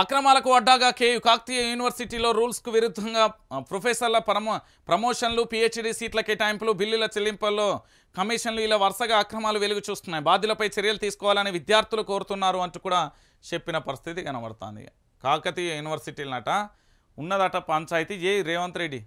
అక్రమాలకు అడ్డాగా కేయు కాకతీయ యూనివర్సిటీలో రూల్స్కు విరుద్ధంగా ప్రొఫెసర్ల ప్రమో ప్రమోషన్లు పిహెచ్డీ సీట్ల కేటాయింపులు బిల్లుల చెల్లింపుల్లో కమిషన్లు ఇలా వరుసగా అక్రమాలు వెలుగు చూస్తున్నాయి బాధ్యులపై చర్యలు తీసుకోవాలని విద్యార్థులు కోరుతున్నారు అంటూ కూడా చెప్పిన పరిస్థితి కనబడుతుంది కాకతీయ యూనివర్సిటీలనట ఉన్నదట పంచాయతీ జే రేవంత్ రెడ్డి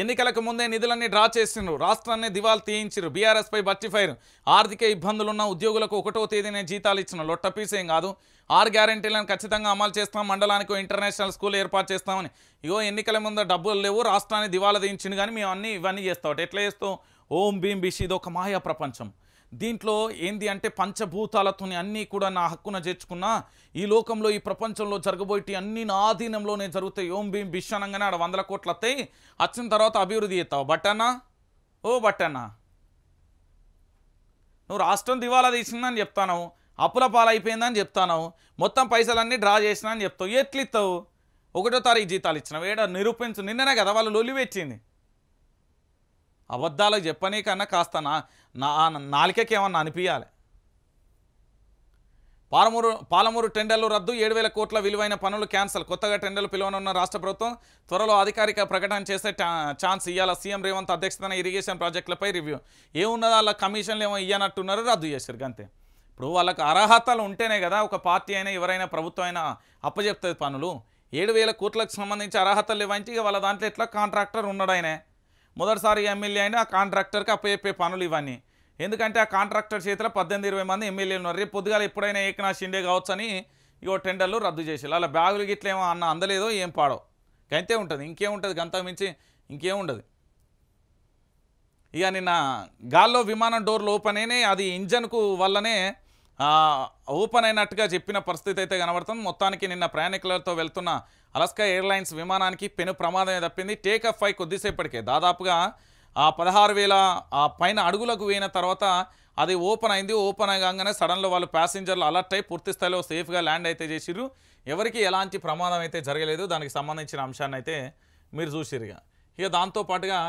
ఎన్నికలకు ముందే నిధులన్నీ డ్రా చేసిండ్రు రాష్ట్రాన్ని దివాలు తీయించారు బీఆర్ఎస్పై బట్టి ఫైర్ ఆర్థిక ఇబ్బందులున్న ఉద్యోగులకు ఒకటో తేదీనే జీతాలు ఇచ్చిన లొట్టపీసేం కాదు ఆరు గ్యారంటీలను ఖచ్చితంగా అమలు చేస్తాం మండలానికి ఇంటర్నేషనల్ స్కూల్ ఏర్పాటు చేస్తామని ఇగో ఎన్నికల ముందు డబ్బులు లేవు రాష్ట్రాన్ని దివాలా తీయించింది కానీ మేము అన్నీ ఇవన్నీ చేస్తాం ఎట్లా చేస్తావు ఓం భీం ఇది ఒక మాయా ప్రపంచం దీంట్లో ఏంది అంటే పంచభూతాలతోని అన్నీ కూడా నా హక్కున చేర్చుకున్నా ఈ లోకంలో ఈ ప్రపంచంలో జరగబోయేటి అన్ని నా ఆధీనంలోనే జరుగుతాయి ఓం భీం అనగానే ఆడ వందల కోట్లు వస్తాయి వచ్చిన తర్వాత అభివృద్ధి చేస్తావు బట్టనా ఓ బట్టనా నువ్వు రాష్ట్రం దివాలా తీసిందని చెప్తాను అప్పుల పాలైపోయిందని చెప్తాను మొత్తం పైసలన్నీ డ్రా చేసినా అని చెప్తావు ఇస్తావు ఒకటో తారీఖు జీతాలు ఇచ్చినావు ఏడా నిరూపించు నిన్ననే కదా వాళ్ళు లొలివెచ్చింది అబద్ధాలకు చెప్పనీ కన్నా కాస్త నా నాలికకి ఏమన్నా అనిపించాలి పాలమూరు పాలమూరు టెండర్లు రద్దు ఏడు వేల కోట్ల విలువైన పనులు క్యాన్సల్ కొత్తగా టెండర్లు పిలువనున్న రాష్ట్ర ప్రభుత్వం త్వరలో అధికారిక ప్రకటన చేసే ఛాన్స్ ఇవ్వాల సీఎం రేవంత్ అధ్యక్షతన ఇరిగేషన్ ప్రాజెక్టులపై రివ్యూ ఏమున్నదో వాళ్ళ కమిషన్లు ఏమో ఇయ్యనట్టున్నారు రద్దు చేశారు అంతే ఇప్పుడు వాళ్ళకి అర్హతలు ఉంటేనే కదా ఒక పార్టీ అయినా ఎవరైనా ప్రభుత్వం అయినా అప్పజెప్తుంది పనులు ఏడు వేల కోట్లకు సంబంధించి అర్హతలు ఇవ్వంచి వాళ్ళ దాంట్లో ఎట్లా కాంట్రాక్టర్ ఉన్నాడు ఆయనే మొదటిసారి ఎమ్మెల్యే అయినా కాంట్రాక్టర్కి అప్పచెప్పే పనులు ఇవన్నీ ఎందుకంటే ఆ కాంట్రాక్టర్ చేతిలో పద్దెనిమిది ఇరవై మంది ఎమ్మెల్యేలు ఉన్నారు రేపు పొద్దుగాల ఎప్పుడైనా ఏకనాథ్ షిండే కావచ్చు అని ఇగో టెండర్లు రద్దు చేసేయాలి అలా బ్యాగులు గిట్లేమో అన్న అందలేదో ఏం పాడో గంతే ఉంటుంది ఇంకేముంటుంది గంత మించి ఇంకేముండదు ఇక నిన్న గాల్లో విమానం డోర్లు ఓపెన్ అయినాయి అది ఇంజన్కు వల్లనే ఓపెన్ అయినట్టుగా చెప్పిన పరిస్థితి అయితే కనబడుతుంది మొత్తానికి నిన్న ప్రయాణికులతో వెళ్తున్న అలస్కా ఎయిర్లైన్స్ విమానానికి పెను ప్రమాదమే తప్పింది టేకఫ్ అయి కొద్దిసేపటికే దాదాపుగా ఆ పదహారు వేల పైన అడుగులకు పోయిన తర్వాత అది ఓపెన్ అయింది ఓపెన్ అయ్యగానే సడన్లో వాళ్ళు ప్యాసింజర్లు అలర్ట్ అయి పూర్తి స్థాయిలో సేఫ్గా ల్యాండ్ అయితే చేసిర్రు ఎవరికి ఎలాంటి ప్రమాదం అయితే జరగలేదు దానికి సంబంధించిన అంశాన్ని అయితే మీరు చూసిరుగా ఇక దాంతోపాటుగా